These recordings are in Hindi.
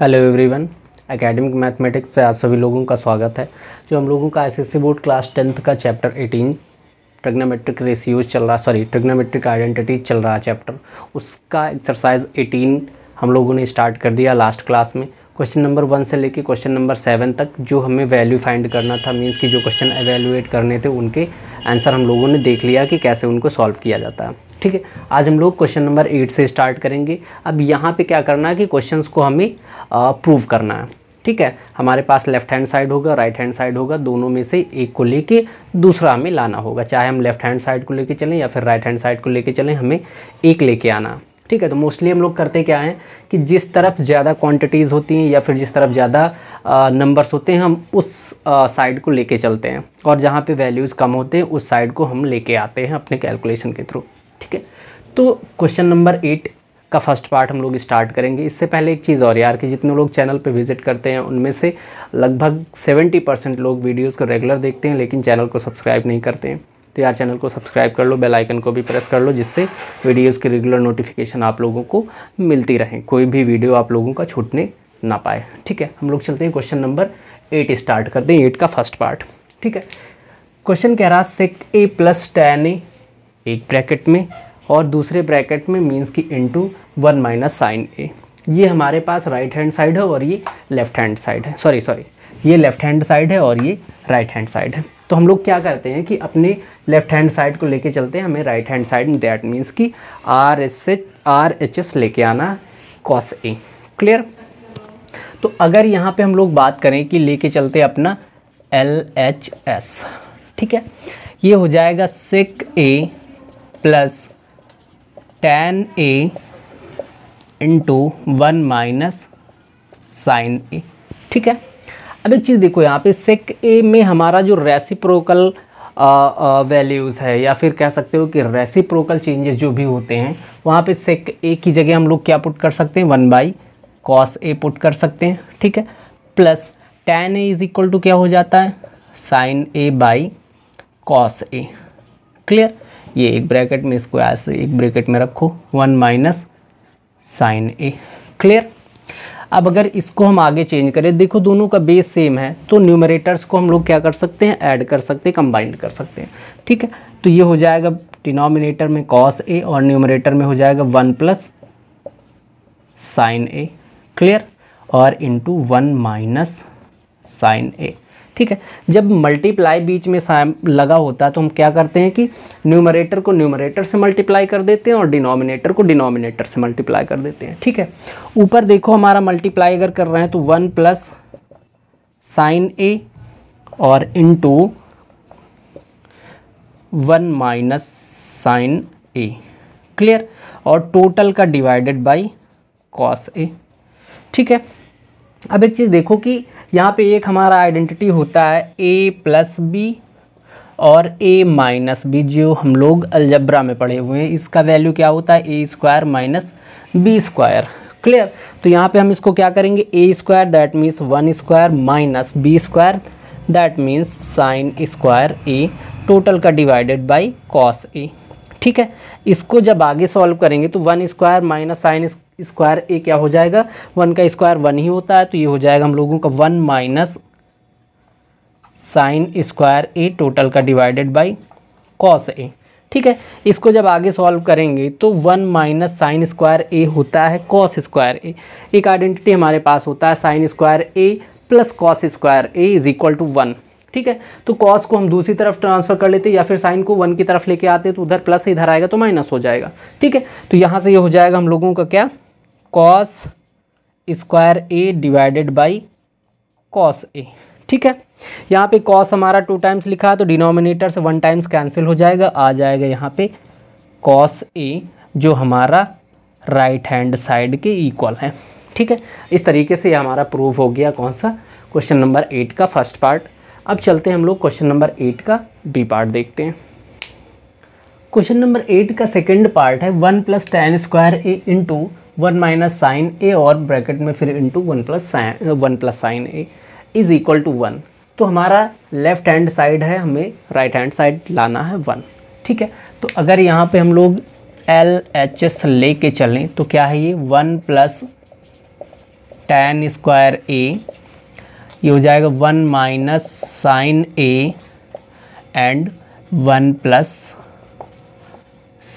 हेलो एवरीवन एकेडमिक मैथमेटिक्स पे आप सभी लोगों का स्वागत है जो हम लोगों का एसएससी बोर्ड क्लास टेंथ का चैप्टर एटीन ट्रिग्नोमेट्रिक रेशियोज चल रहा सॉरी ट्रिग्नोमेट्रिक आइडेंटिटी चल रहा चैप्टर उसका एक्सरसाइज एटीन हम लोगों ने स्टार्ट कर दिया लास्ट क्लास में क्वेश्चन नंबर वन से लेके क्वेश्चन नंबर सेवन तक जो हमें वैल्यू फाइंड करना था मीन्स कि जो क्वेश्चन एवेल्यूएट करने थे उनके आंसर हम लोगों ने देख लिया कि कैसे उनको सॉल्व किया जाता है ठीक है आज हम लोग क्वेश्चन नंबर एट से स्टार्ट करेंगे अब यहाँ पे क्या करना है कि क्वेश्चंस को हमें प्रूव करना है ठीक है हमारे पास लेफ्ट हैंड साइड होगा राइट हैंड साइड होगा दोनों में से एक को लेके दूसरा हमें लाना होगा चाहे हम लेफ्ट हैंड साइड को लेके चलें या फिर राइट हैंड साइड को लेके चलें हमें एक लेके आना ठीक है तो मोस्टली हम लोग करते क्या हैं कि जिस तरफ ज़्यादा क्वान्टिटीज़ होती हैं या फिर जिस तरफ ज़्यादा नंबर्स होते हैं हम उस साइड को लेके चलते हैं और जहाँ पर वैल्यूज़ कम होते हैं उस साइड को हम लेके आते हैं अपने कैलकुलेशन के थ्रू ठीक है तो क्वेश्चन नंबर एट का फर्स्ट पार्ट हम लोग स्टार्ट करेंगे इससे पहले एक चीज़ और यार कि जितने लोग चैनल पे विजिट करते हैं उनमें से लगभग 70 परसेंट लोग वीडियोस को रेगुलर देखते हैं लेकिन चैनल को सब्सक्राइब नहीं करते हैं तो यार चैनल को सब्सक्राइब कर लो बेल आइकन को भी प्रेस कर लो जिससे वीडियोस की रेगुलर नोटिफिकेशन आप लोगों को मिलती रहें कोई भी वीडियो आप लोगों का छूटने ना पाए ठीक है हम लोग चलते हैं क्वेश्चन नंबर एट स्टार्ट करते हैं एट का फर्स्ट पार्ट ठीक है क्वेश्चन कह रहा सिक ए प्लस टेन ए एक ब्रैकेट में और दूसरे ब्रैकेट में मीन्स की into one minus sine A ये हमारे पास राइट हैंड साइड है और ये लेफ्ट हैंड साइड है सॉरी सॉरी ये लेफ्ट हैंड साइड है और ये राइट हैंड साइड है तो हम लोग क्या करते हैं कि अपने लेफ्ट हैंड साइड को लेके चलते हैं हमें right hand side that means कि R S H R H S लेके आना कॉस ए क्लियर तो अगर यहाँ पे हम लोग बात करें कि लेके चलते अपना एल एच एस ठीक है ये हो जाएगा sec A plus tan A into one minus sine A ठीक है अब एक चीज़ देखो यहाँ पे सेक ए में हमारा जो रेसिप्रोकल वैल्यूज़ है या फिर कह सकते हो कि रेसिप्रोकल चेंजेस जो भी होते हैं वहाँ पे सेक ए की जगह हम लोग क्या पुट कर सकते हैं one by cos A put कर सकते हैं ठीक है plus tan A is equal to क्या हो जाता है sine A by cos A clear ये एक ब्रैकेट में इसको ऐसे एक ब्रैकेट में रखो one minus sine A clear अब अगर इसको हम आगे चेंज करें देखो दोनों का बेस सेम है तो न्यूमरेटर्स को हम लोग क्या कर सकते हैं ऐड कर सकते हैं कंबाइंड कर सकते हैं ठीक है तो ये हो जाएगा डिनोमिनेटर में कॉस ए और न्यूमरेटर में हो जाएगा one plus sine A clear और into one minus sine A ठीक है जब मल्टीप्लाई बीच में लगा होता है तो हम क्या करते हैं कि न्यूमरेटर को न्यूमरेटर से मल्टीप्लाई कर देते हैं और डिनोमिनेटर को डिनोमिनेटर से मल्टीप्लाई कर देते हैं ठीक है ऊपर देखो हमारा मल्टीप्लाई अगर कर रहे हैं तो वन प्लस साइन ए और into one minus sine A clear और टोटल का डिवाइडेड बाई कॉस ए ठीक है अब एक चीज़ देखो कि यहाँ पे एक हमारा आइडेंटिटी होता है ए प्लस बी और ए माइनस बी जो हम लोग अलजब्रा में पढ़े हुए हैं इसका वैल्यू क्या होता है A square minus B square clear तो यहाँ पे हम इसको क्या करेंगे A square that means one square minus B square that means sine square A total का डिवाइडेड बाई कॉस ए ठीक है इसको जब आगे सॉल्व करेंगे तो one square minus sine square A क्या हो जाएगा वन का स्क्वायर वन ही होता है तो ये हो जाएगा हम लोगों का one minus sine square A total का डिवाइडेड बाई कॉस ए ठीक है इसको जब आगे सॉल्व करेंगे तो one minus sine square A होता है कॉस स्क्वायर ए एक आइडेंटिटी हमारे पास होता है sine square A plus cos square A is equal to one ठीक है तो कॉस को हम दूसरी तरफ ट्रांसफर कर लेते हैं या फिर साइन को वन की तरफ लेके आते तो उधर प्लस इधर आएगा तो माइनस हो जाएगा ठीक है तो यहाँ से ये यह हो जाएगा हम लोगों का क्या cos square A divided by cos A ठीक है यहाँ पे कॉस हमारा टू टाइम्स लिखा है तो डिनोमिनेटर से वन टाइम्स कैंसिल हो जाएगा आ जाएगा यहाँ पे कॉस ए जो हमारा राइट हैंड साइड के इक्वल है ठीक है इस तरीके से हमारा प्रूव हो गया कौन सा क्वेश्चन नंबर एट का फर्स्ट पार्ट अब चलते हैं हम लोग क्वेश्चन नंबर एट का बी पार्ट देखते हैं क्वेश्चन नंबर एट का सेकेंड पार्ट है one plus tan square A into one minus sine A और ब्रैकेट में फिर into one plus sine one plus sine A is equal to one तो हमारा लेफ्ट हैंड साइड है हमें राइट हैंड साइड लाना है वन ठीक है तो अगर यहाँ पे हम लोग एल एच एस ले कर चलें तो क्या है ये one plus tan square A ये हो जाएगा one minus sine A and one plus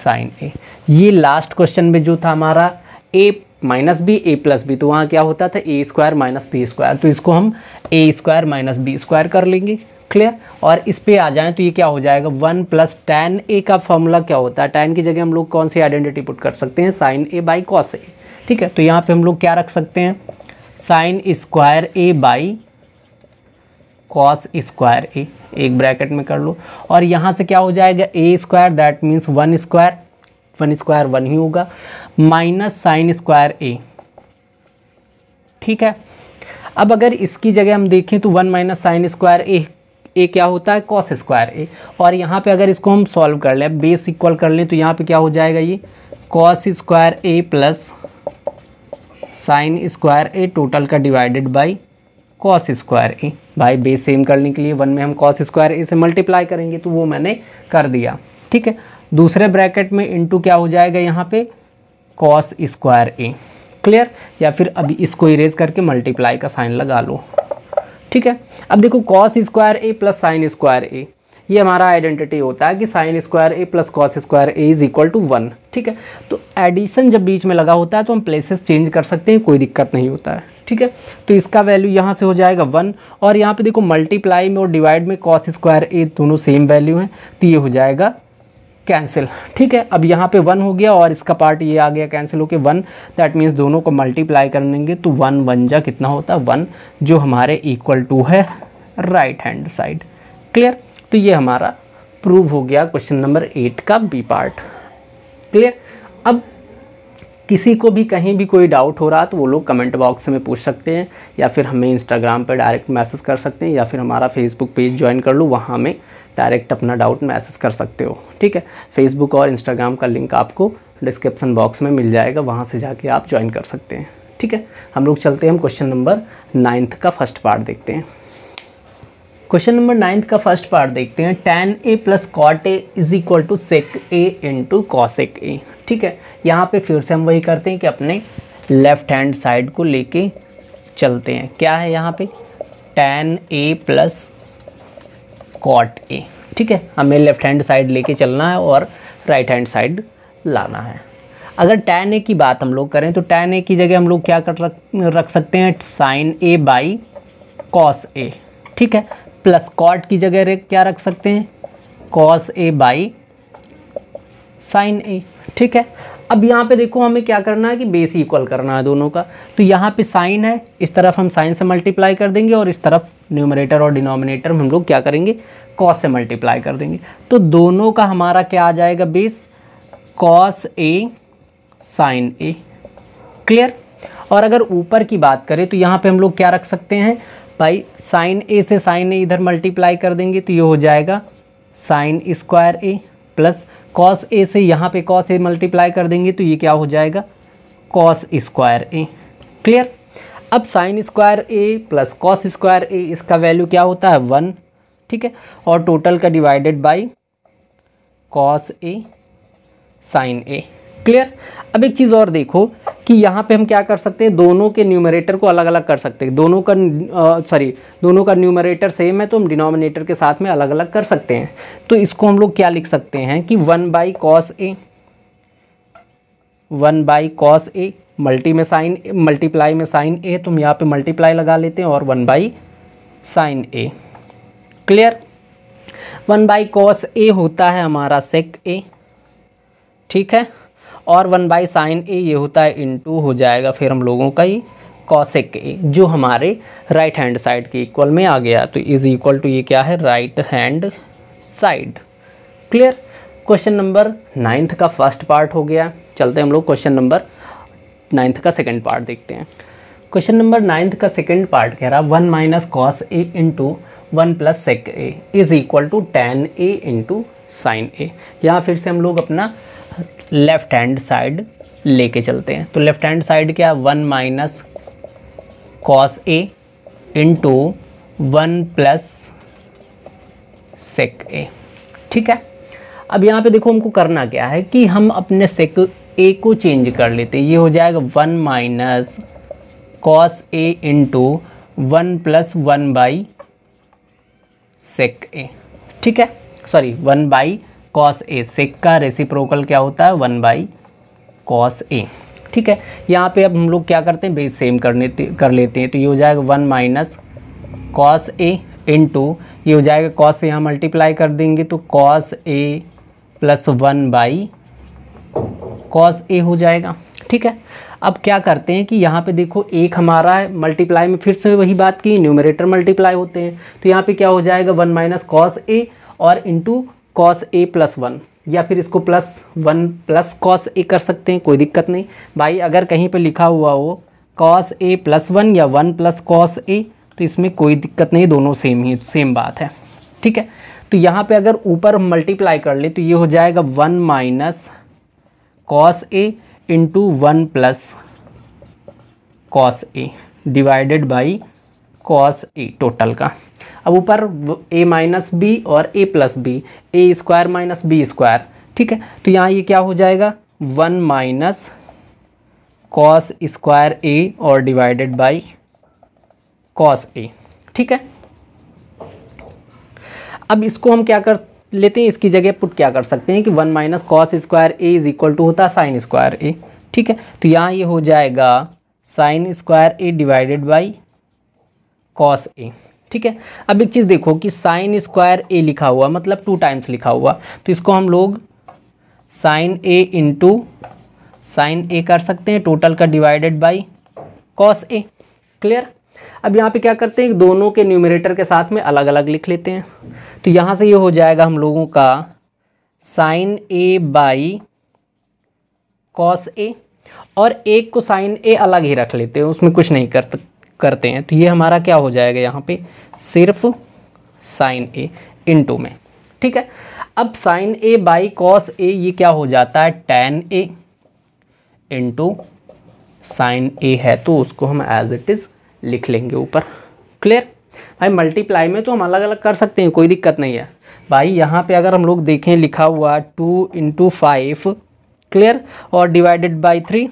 sine A ये लास्ट क्वेश्चन में जो था हमारा A minus B A plus B तो वहाँ क्या होता था A square minus B square तो इसको हम A square minus B square कर लेंगे क्लियर और इस पर आ जाएँ तो ये क्या हो जाएगा वन प्लस टेन ए का फॉर्मूला क्या होता है टेन की जगह हम लोग कौन सी आइडेंटिटी पुट कर सकते हैं sine A by cos A ठीक है तो यहाँ पे हम लोग क्या रख सकते हैं sine square A by cos square A एक ब्रैकेट में कर लो और यहाँ से क्या हो जाएगा A square that means one square one square one ही होगा माइनस साइन स्क्वायर ए ठीक है अब अगर इसकी जगह हम देखें तो one minus sine square A A क्या होता है कॉस स्क्वायर ए और यहाँ पे अगर इसको हम सॉल्व कर लें बेस इक्वल कर लें तो यहाँ पे क्या हो जाएगा ये cos square A plus sine square A total का divided by cos square A भाई बेस सेम करने के लिए वन में हम कॉस स्क्वायर ए से मल्टीप्लाई करेंगे तो वो मैंने कर दिया ठीक है दूसरे ब्रैकेट में इंटू क्या हो जाएगा यहाँ पे कॉस स्क्वायर ए क्लियर या फिर अभी इसको इरेज करके मल्टीप्लाई का साइन लगा लो ठीक है अब देखो cos square A plus sine square A ये हमारा आइडेंटिटी होता है कि sine square A plus cos square A is equal to one ठीक है तो एडिशन जब बीच में लगा होता है तो हम प्लेसेस चेंज कर सकते हैं कोई दिक्कत नहीं होता है ठीक है तो इसका वैल्यू यहाँ से हो जाएगा वन और यहाँ पे देखो मल्टीप्लाई में और डिवाइड में कॉस स्क्वायर ए दोनों सेम वैल्यू हैं तो ये हो जाएगा कैंसिल ठीक है अब यहाँ पे वन हो गया और इसका पार्ट ये आ गया कैंसिल होके वन दैट मीन्स दोनों को मल्टीप्लाई करेंगे तो वन वन जा कितना होता है वन जो हमारे इक्वल टू है राइट हैंड साइड क्लियर तो ये हमारा प्रूव हो गया क्वेश्चन नंबर एट का बी पार्ट क्लियर अब किसी को भी कहीं भी कोई डाउट हो रहा तो वो लोग कमेंट बॉक्स में पूछ सकते हैं या फिर हमें इंस्टाग्राम पर डायरेक्ट मैसेज कर सकते हैं या फिर हमारा फेसबुक पेज ज्वाइन कर लो वहाँ में डायरेक्ट अपना डाउट मैसेज कर सकते हो ठीक है फेसबुक और इंस्टाग्राम का लिंक आपको डिस्क्रिप्सन बॉक्स में मिल जाएगा वहाँ से जाके आप ज्वाइन कर सकते हैं ठीक है हम लोग चलते हैं हम क्वेश्चन नंबर नाइन्थ का फर्स्ट पार्ट देखते हैं क्वेश्चन नंबर नाइन्थ का फर्स्ट पार्ट देखते हैं tan A plus cot A is equal to sec A into cosec A ठीक है यहाँ पे फिर से हम वही करते हैं कि अपने लेफ्ट हैंड साइड को लेके चलते हैं क्या है यहाँ पे tan A plus cot A ठीक है हमें लेफ्ट हैंड साइड लेके चलना है और राइट हैंड साइड लाना है अगर टैन ए की बात हम लोग करें तो टैन ए की जगह हम लोग क्या कर रख, रख सकते हैं sine A by cos A ठीक है प्लस कॉट की जगह क्या रख सकते हैं cos A by sine A ठीक है अब यहाँ पे देखो हमें क्या करना है कि बेस इक्वल करना है दोनों का तो यहाँ पे साइन है इस तरफ हम साइन से मल्टीप्लाई कर देंगे और इस तरफ न्यूमरेटर और डिनोमिनेटर हम लोग क्या करेंगे कॉस से मल्टीप्लाई कर देंगे तो दोनों का हमारा क्या आ जाएगा base cos A sine A clear और अगर ऊपर की बात करें तो यहाँ पर हम लोग क्या रख सकते हैं भाई साइन ए से साइन ए इधर मल्टीप्लाई कर देंगे तो ये हो जाएगा sine square A plus cos A से यहाँ पे कॉस ए मल्टीप्लाई कर देंगे तो ये क्या हो जाएगा कॉस स्क्वायर ए क्लियर अब sine square A plus cos square A इसका वैल्यू क्या होता है वन ठीक है और टोटल का divided by cos A sine A clear अब एक चीज़ और देखो कि यहाँ पे हम क्या कर सकते हैं दोनों के न्यूमरेटर को अलग अलग कर सकते हैं दोनों का सॉरी दोनों का न्यूमरेटर सेम है तो हम डिनोमिनेटर के साथ में अलग अलग कर सकते हैं तो इसको हम लोग क्या लिख सकते हैं कि one by cos A one by cos A multi में साइन मल्टीप्लाई में साइन ए तो हम यहाँ पर मल्टीप्लाई लगा लेते हैं और one by sine A clear one by cos A होता है हमारा सेक ए ठीक है और वन बाई साइन ए ये होता है इन टू हो जाएगा फिर हम लोगों का ही कॉसेक ए जो हमारे राइट हैंड साइड के इक्वल में आ गया तो इज़ इक्वल टू ये क्या है right hand side clear question number ninth का फर्स्ट पार्ट हो गया चलते हैं हम लोग क्वेश्चन नंबर नाइन्थ का सेकेंड पार्ट देखते हैं क्वेश्चन नंबर नाइन्थ का सेकेंड पार्ट कह रहा one minus cos A into one plus sec A is equal to tan A into sine A यहाँ फिर से हम लोग अपना लेफ्ट हैंड साइड लेके चलते हैं तो लेफ्ट हैंड साइड क्या one minus cos A into one plus sec A ठीक है अब यहाँ पे देखो हमको करना क्या है कि हम अपने सेक ए को चेंज कर लेते हैं ये हो जाएगा one minus cos A into one plus one by sec A ठीक है sorry one by cos A sec का रेसिप्रोकल क्या होता है वन बाई कॉस ए ठीक है यहाँ पे अब हम लोग क्या करते हैं बेस सेम करने कर लेते हैं तो ये हो जाएगा one minus cos A into ये हो जाएगा कॉस से यहाँ मल्टीप्लाई कर देंगे तो cos A plus one by cos A हो जाएगा ठीक है अब क्या करते हैं कि यहाँ पे देखो एक हमारा है मल्टीप्लाई में फिर से वही बात की न्यूमरेटर मल्टीप्लाई होते हैं तो यहाँ पे क्या हो जाएगा वन माइनस कॉस ए और into cos A plus one या फिर इसको plus one plus cos A कर सकते हैं कोई दिक्कत नहीं भाई अगर कहीं पर लिखा हुआ हो कॉस ए प्लस वन या वन प्लस कॉस ए तो इसमें कोई दिक्कत नहीं दोनों सेम ही सेम बात है ठीक है तो यहाँ पे अगर ऊपर मल्टीप्लाई कर ले तो ये हो जाएगा one minus cos A into one plus cos A divided by cos A total का अब ऊपर ए माइनस बी और A plus B A square minus B square ठीक है तो यहाँ ये क्या हो जाएगा one minus cos square A और डिवाइडेड बाई कॉस ए ठीक है अब इसको हम क्या कर लेते हैं इसकी जगह पुट क्या कर सकते हैं कि one minus cos square A is equal to होता है साइन स्क्वायर ए ठीक है तो यहाँ ये हो जाएगा sine square A divided by cos A ठीक है अब एक चीज़ देखो कि साइन स्क्वायर ए लिखा हुआ मतलब टू टाइम्स लिखा हुआ तो इसको हम लोग sine A into sine A कर सकते हैं टोटल का divided by cos A clear अब यहाँ पे क्या करते हैं दोनों के न्यूमिनेटर के साथ में अलग अलग लिख लेते हैं तो यहाँ से ये यह हो जाएगा हम लोगों का sine A by cos A और एक को साइन ए अलग ही रख लेते हैं उसमें कुछ नहीं कर करते हैं तो ये हमारा क्या हो जाएगा यहाँ पे सिर्फ साइन ए इंटू में ठीक है अब sine A by cos A ये क्या हो जाता है tan A into sine A है तो उसको हम एज इट इज़ लिख लेंगे ऊपर क्लियर भाई मल्टीप्लाई में तो हम अलग अलग कर सकते हैं कोई दिक्कत नहीं है भाई यहाँ पे अगर हम लोग देखें लिखा हुआ टू इंटू फाइव क्लियर और डिवाइडेड बाई थ्री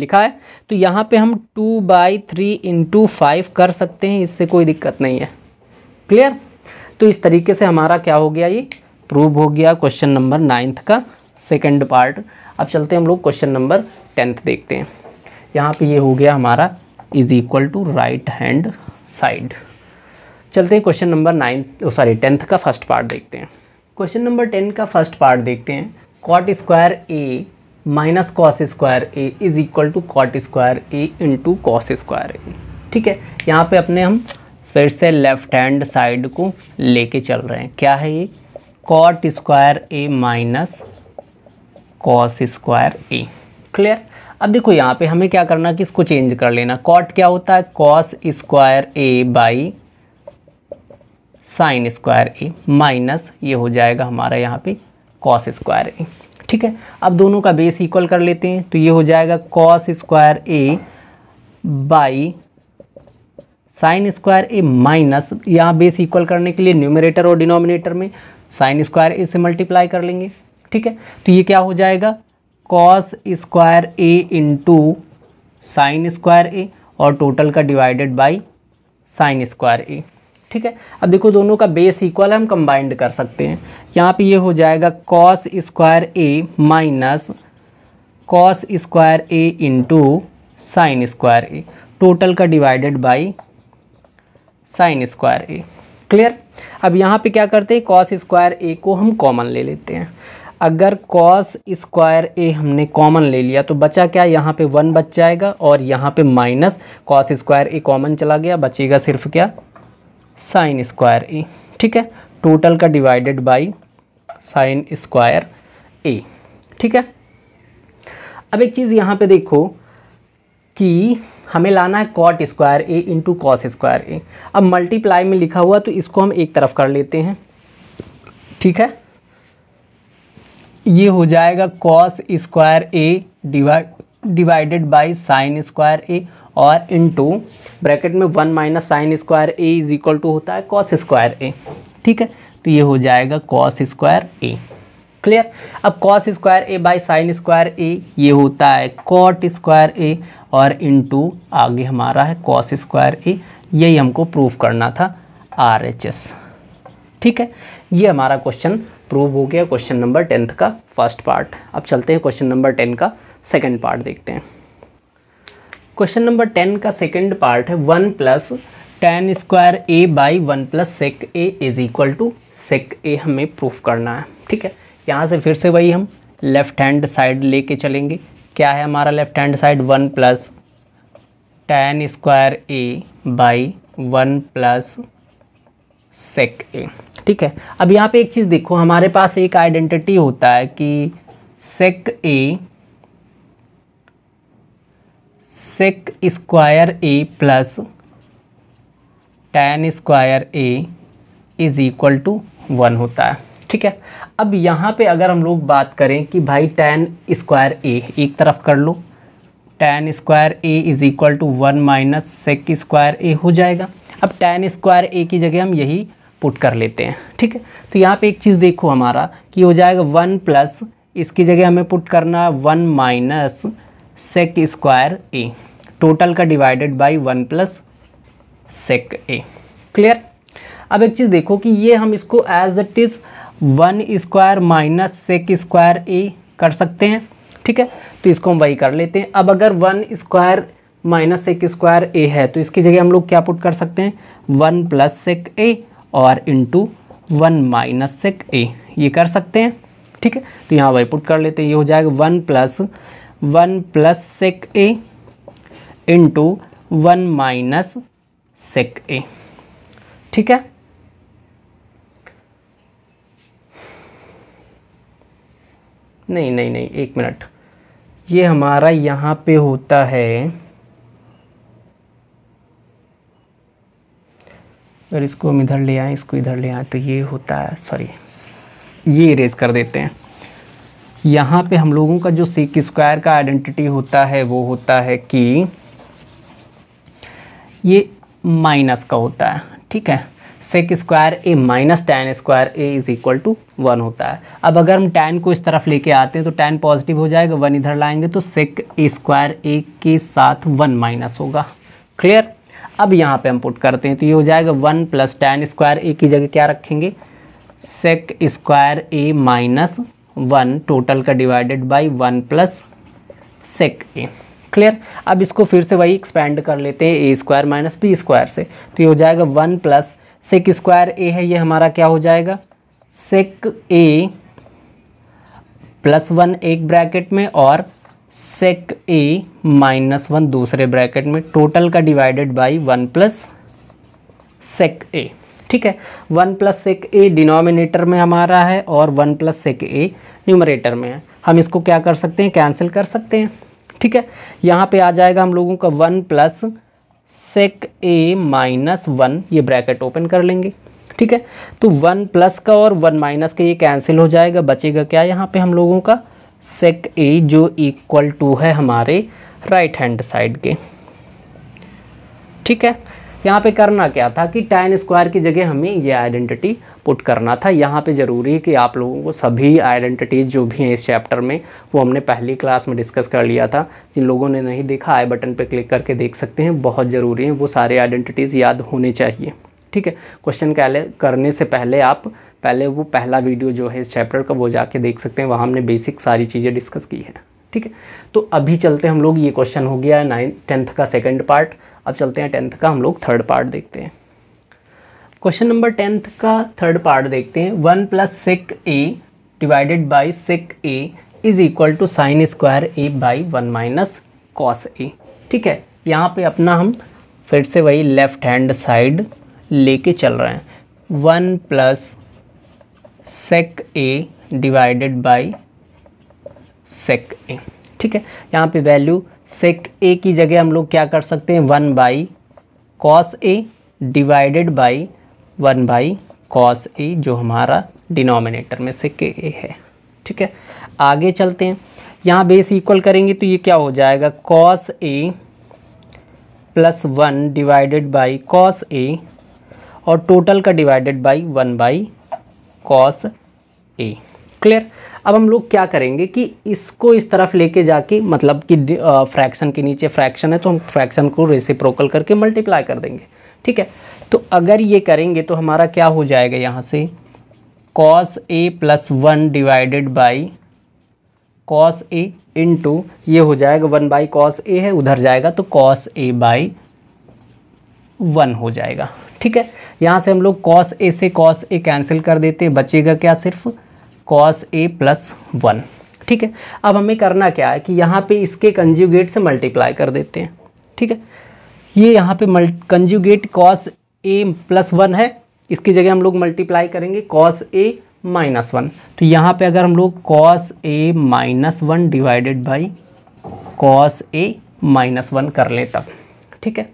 लिखा है तो यहाँ पे हम two by three into five कर सकते हैं इससे कोई दिक्कत नहीं है क्लियर तो इस तरीके से हमारा क्या हो गया ये प्रूव हो गया क्वेश्चन नंबर नाइन्थ का सेकेंड पार्ट अब चलते हैं हम लोग क्वेश्चन नंबर टेंथ देखते हैं यहाँ पे ये हो गया हमारा is equal to right hand side चलते हैं question number ninth sorry tenth का फर्स्ट पार्ट देखते हैं क्वेश्चन नंबर टेन का फर्स्ट पार्ट देखते हैं cot square A minus cos square A is equal to cot square A into cos square A ठीक है यहाँ पे अपने हम फिर से लेफ्ट हैंड साइड को लेके चल रहे हैं क्या है ये cot square A minus cos square A clear अब देखो यहाँ पे हमें क्या करना कि इसको चेंज कर लेना कॉट क्या होता है cos square A by sine square A minus ये हो जाएगा हमारा यहाँ पे कॉस स्क्वायर ए ठीक है अब दोनों का बेस इक्वल कर लेते हैं तो ये हो जाएगा cos square A by sine square A minus यहाँ बेस इक्वल करने के लिए न्यूमरेटर और डिनोमिनेटर में साइन स्क्वायर ए से मल्टीप्लाई कर लेंगे ठीक है तो ये क्या हो जाएगा cos square A into sine square A और टोटल का divided by sine square A ठीक है अब देखो दोनों का बेस इक्वल है हम कंबाइंड कर सकते हैं यहाँ पे ये हो जाएगा cos square A minus cos square A into sine square A total का divided by sine square A clear अब यहाँ पे क्या करते हैं कॉस स्क्वायर ए को हम कॉमन ले लेते हैं अगर कॉस स्क्वायर ए हमने कॉमन ले लिया तो बचा क्या यहाँ पे वन बच जाएगा और यहाँ पे minus cos square A common चला गया बचेगा सिर्फ क्या साइन स्क्वायर ए ठीक है टोटल का divided by sine square A ठीक है अब एक चीज़ यहाँ पे देखो कि हमें लाना है cot square A into cos square A अब मल्टीप्लाई में लिखा हुआ तो इसको हम एक तरफ कर लेते हैं ठीक है ये हो जाएगा cos square A divided by sine square A और इनटू ब्रैकेट में one minus sine square A is equal to होता है कॉस स्क्वायर ए ठीक है तो ये हो जाएगा कॉस स्क्वायर ए क्लियर अब cos square A by sine square A ये होता है कॉट स्क्वायर ए और इनटू आगे हमारा है कॉस स्क्वायर ए यही हमको प्रूव करना था आर एच एस ठीक है ये हमारा क्वेश्चन प्रूव हो गया क्वेश्चन नंबर टेंथ का फर्स्ट पार्ट अब चलते हैं क्वेश्चन नंबर टेन का सेकेंड पार्ट देखते हैं क्वेश्चन नंबर टेन का सेकेंड पार्ट है one plus tan square A by one plus sec A is equal to sec A हमें प्रूफ करना है ठीक है यहाँ से फिर से वही हम लेफ्ट हैंड साइड लेके चलेंगे क्या है हमारा left hand side one plus tan square A by one plus sec A ठीक है अब यहाँ पे एक चीज़ देखो हमारे पास एक आइडेंटिटी होता है कि sec A sec square A plus tan square A is equal to one होता है ठीक है अब यहाँ पे अगर हम लोग बात करें कि भाई टेन स्क्वायर ए एक तरफ कर लो tan square A is equal to one minus sec square A हो जाएगा अब टेन स्क्वायर ए की जगह हम यही पुट कर लेते हैं ठीक है तो यहाँ पे एक चीज़ देखो हमारा कि हो जाएगा वन प्लस इसकी जगह हमें पुट करना one minus sec square A total का divided by one plus sec A clear अब एक चीज़ देखो कि ये हम इसको as it is one square minus sec square A कर सकते हैं ठीक है तो इसको हम वही कर लेते हैं अब अगर one square minus sec square A है तो इसकी जगह हम लोग क्या पुट कर सकते हैं वन प्लस सेक ए और into one minus sec A ये कर सकते हैं ठीक है तो यहाँ वही पुट कर लेते हैं ये हो जाएगा one plus one plus sec A into one minus sec A ठीक है नहीं नहीं नहीं एक मिनट ये हमारा यहाँ पे होता है अगर इसको हम इधर ले आए इसको इधर ले आए तो ये होता है सॉरी ये इरेज कर देते हैं यहाँ पे हम लोगों का जो सेक स्क्वायर का आइडेंटिटी होता है वो होता है कि ये माइनस का होता है ठीक है sec square A minus tan square A is equal to one होता है अब अगर हम टेन को इस तरफ लेके आते हैं तो टेन पॉजिटिव हो जाएगा वन इधर लाएंगे तो सेक ए स्क्वायर ए के साथ वन माइनस होगा क्लियर अब यहाँ पे हम पुट करते हैं तो ये हो जाएगा one plus tan square A की जगह क्या रखेंगे sec square A minus one total का divided by one plus sec A clear अब इसको फिर से वही एक्सपेंड कर लेते हैं A square minus B square से तो ये हो जाएगा one plus sec square A है ये हमारा क्या हो जाएगा सेक ए प्लस वन एक ब्रैकेट में और सेक ए माइनस वन दूसरे ब्रैकेट में टोटल का divided by one plus sec A ठीक है one plus sec A denominator में हमारा है और one plus sec A numerator में है हम इसको क्या कर सकते हैं कैंसिल कर सकते हैं ठीक है यहाँ पे आ जाएगा हम लोगों का one plus sec A minus one ये ब्रैकेट ओपन कर लेंगे ठीक है तो वन प्लस का और वन माइनस का ये कैंसिल हो जाएगा बचेगा क्या यहाँ पे हम लोगों का सेक ए जो इक्वल टू है हमारे राइट हैंड साइड के ठीक है यहाँ पे करना क्या था कि टेन स्क्वायर की जगह हमें ये आइडेंटिटी पुट करना था यहाँ पे ज़रूरी है कि आप लोगों को सभी आइडेंटिटीज़ जो भी हैं इस चैप्टर में वो हमने पहली क्लास में डिस्कस कर लिया था जिन लोगों ने नहीं देखा आई बटन पर क्लिक करके देख सकते हैं बहुत ज़रूरी हैं वो सारे आइडेंटिटीज़ याद होने चाहिए ठीक है क्वेश्चन करने से पहले आप पहले वो पहला वीडियो जो है इस चैप्टर का वो जाके देख सकते हैं वहाँ हमने बेसिक सारी चीज़ें डिस्कस की है ठीक है तो अभी चलते हम लोग ये क्वेश्चन हो गया है नाइन्थ टेंथ का सेकंड पार्ट अब चलते हैं टेंथ का हम लोग थर्ड पार्ट देखते हैं क्वेश्चन नंबर टेंथ का थर्ड पार्ट देखते हैं one plus sec A divided by sec A is equal to sine square A by one minus cos A ठीक है यहाँ पे अपना हम फिर से वही लेफ्ट हैंड साइड लेके चल रहे हैं one plus sec A divided by sec A ठीक है यहाँ पे वैल्यू सेक ए की जगह हम लोग क्या कर सकते हैं one by cos A divided by one by cos A जो हमारा डिनोमिनेटर में सेक ए है ठीक है आगे चलते हैं यहाँ बेस इक्वल करेंगे तो ये क्या हो जाएगा cos A plus one divided by cos A और टोटल का divided by one by cos A clear अब हम लोग क्या करेंगे कि इसको इस तरफ लेके जाके मतलब कि फ्रैक्शन के नीचे फ्रैक्शन है तो हम फ्रैक्शन को रेसिप्रोकल करके मल्टीप्लाई कर देंगे ठीक है तो अगर ये करेंगे तो हमारा क्या हो जाएगा यहाँ से cos A plus one divided by cos A into ये हो जाएगा वन बाई कॉस ए है उधर जाएगा तो कॉस ए बाई वन हो जाएगा ठीक है यहाँ से हम लोग कॉस ए से कॉस ए कैंसिल कर देते हैं बचेगा क्या सिर्फ़ कॉस ए प्लस वन ठीक है अब हमें करना क्या है कि यहाँ पे इसके कंजुगेट से मल्टीप्लाई कर देते हैं ठीक है ये यहाँ पे मल्ट conjugate cos A plus one है इसकी जगह हम लोग मल्टीप्लाई करेंगे कॉस ए माइनस वन तो यहाँ पे अगर हम लोग cos A minus one divided by cos A minus one कर लें तब ठीक है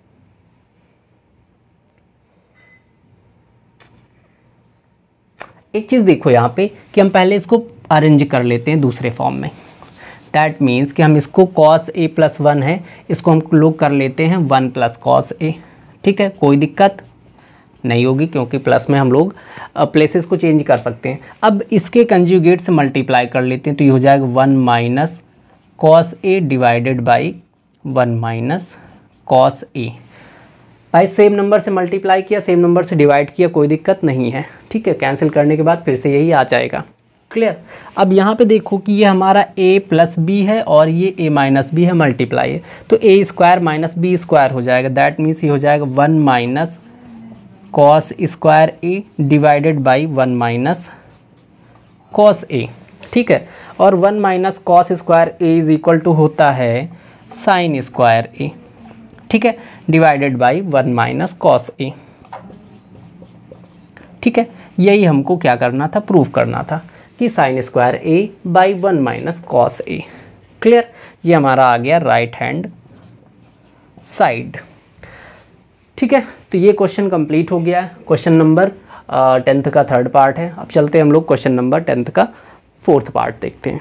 एक चीज़ देखो यहाँ पे कि हम पहले इसको अरेंज कर लेते हैं दूसरे फॉर्म में दैट मीन्स कि हम इसको कॉस ए प्लस वन है इसको हम लोग कर लेते हैं वन प्लस कॉस ए ठीक है कोई दिक्कत नहीं होगी क्योंकि प्लस में हम लोग प्लेसेस को चेंज कर सकते हैं अब इसके कंज्यूगेट से मल्टीप्लाई कर लेते हैं तो ये हो जाएगा one minus cos A divided by one minus cos A भाई सेम नंबर से मल्टीप्लाई किया सेम नंबर से डिवाइड किया कोई दिक्कत नहीं है ठीक है कैंसिल करने के बाद फिर से यही आ जाएगा क्लियर अब यहाँ पे देखो कि ये हमारा a प्लस बी है और ये a माइनस बी है मल्टीप्लाई है तो A square minus B square हो जाएगा दैट मीन्स ये हो जाएगा one minus cos square A divided by one minus cos A ठीक है और one minus cos square A is equal to होता है साइन स्क्वायर ए ठीक है divided by one minus cos A ठीक है यही हमको क्या करना था प्रूफ करना था कि sine square A by one minus cos A clear ये हमारा आ गया राइट हैंड साइड ठीक है तो ये क्वेश्चन कंप्लीट हो गया है क्वेश्चन नंबर टेंथ का थर्ड पार्ट है अब चलते हैं हम लोग क्वेश्चन नंबर टेंथ का फोर्थ पार्ट देखते हैं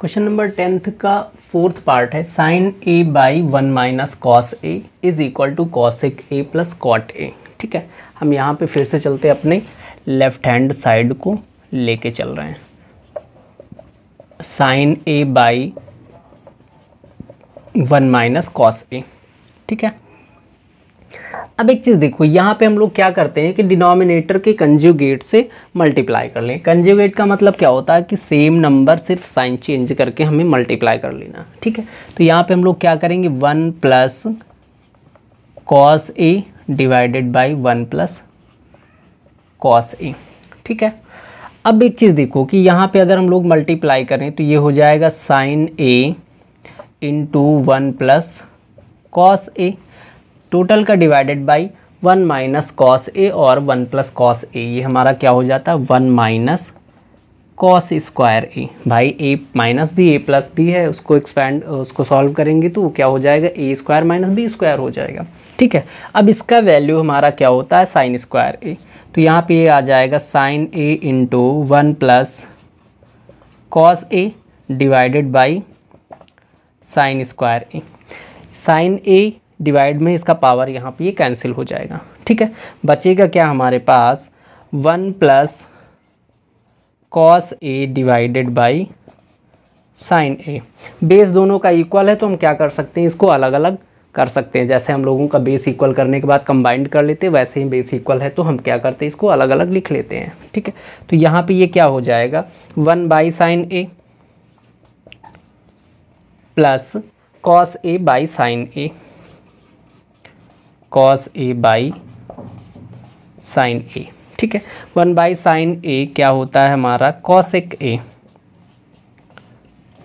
क्वेश्चन नंबर टेंथ का फोर्थ पार्ट है sine A by one minus cos A is equal to cosec A plus cot A ठीक है हम यहाँ पे फिर से चलते अपने लेफ्ट हैंड साइड को लेके चल रहे हैं sine A by one minus cos A ठीक है अब एक चीज़ देखो यहाँ पे हम लोग क्या करते हैं कि डिनोमिनेटर के कंज्यूगेट से मल्टीप्लाई कर लें कंज्यूगेट का मतलब क्या होता है कि सेम नंबर सिर्फ साइन चेंज करके हमें मल्टीप्लाई कर लेना ठीक है तो यहाँ पे हम लोग क्या करेंगे one plus cos A divided by one plus cos A ठीक है अब एक चीज़ देखो कि यहाँ पे अगर हम लोग मल्टीप्लाई करें तो ये हो जाएगा sine A into one plus cos A total का divided by one minus cos A और वन प्लस कॉस ए ये हमारा क्या हो जाता है one minus cos square A भाई ए माइनस भी ए प्लस भी है उसको एक्सपैंड उसको सॉल्व करेंगे तो क्या हो जाएगा A square minus B square हो जाएगा ठीक है अब इसका वैल्यू हमारा क्या होता है साइन स्क्वायर ए तो यहाँ पे ये आ जाएगा sine A into one plus cos A divided by sine square A sine A divide में इसका पावर यहाँ पे ये कैंसिल हो जाएगा ठीक है बचेगा क्या हमारे पास one plus cos A divided by sine A base दोनों का इक्वल है तो हम क्या कर सकते हैं इसको अलग अलग कर सकते हैं जैसे हम लोगों का बेस इक्वल करने के बाद कंबाइंड कर लेते हैं वैसे ही बेस इक्वल है तो हम क्या करते हैं इसको अलग अलग लिख लेते हैं ठीक है तो यहाँ पे ये क्या हो जाएगा one by sine A plus cos A by sine A cos A by sine A ठीक है वन बाई साइन ए क्या होता है हमारा एक A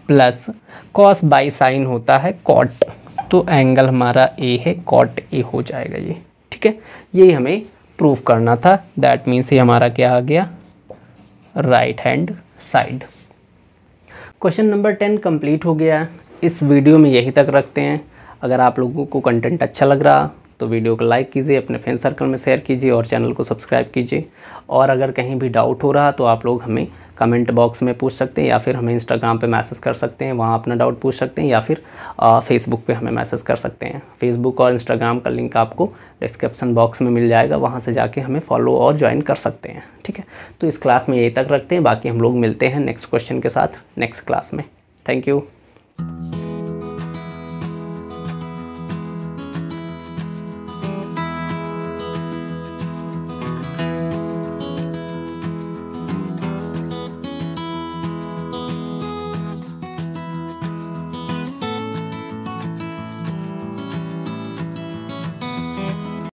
plus cos by sine होता है कॉट तो एंगल हमारा ए है कॉट ए हो जाएगा ये ठीक है ये हमें प्रूफ करना था दैट मीन्स ये हमारा क्या आ गया right hand side question number ten complete हो गया इस वीडियो में यहीं तक रखते हैं अगर आप लोगों को कंटेंट अच्छा लग रहा तो वीडियो को लाइक कीजिए अपने फ्रेंड सर्कल में शेयर कीजिए और चैनल को सब्सक्राइब कीजिए और अगर कहीं भी डाउट हो रहा तो आप लोग हमें कमेंट बॉक्स में पूछ सकते हैं या फिर हमें इंस्टाग्राम पे मैसेज कर सकते हैं वहाँ अपना डाउट पूछ सकते हैं या फिर फेसबुक पे हमें मैसेज कर सकते हैं फेसबुक और इंस्टाग्राम का लिंक आपको डिस्क्रिप्शन बॉक्स में मिल जाएगा वहाँ से जाके हमें फॉलो और ज्वाइन कर सकते हैं ठीक है तो इस क्लास में यही तक रखते हैं बाकी हम लोग मिलते हैं नेक्स्ट क्वेश्चन के साथ नेक्स्ट क्लास में थैंक यू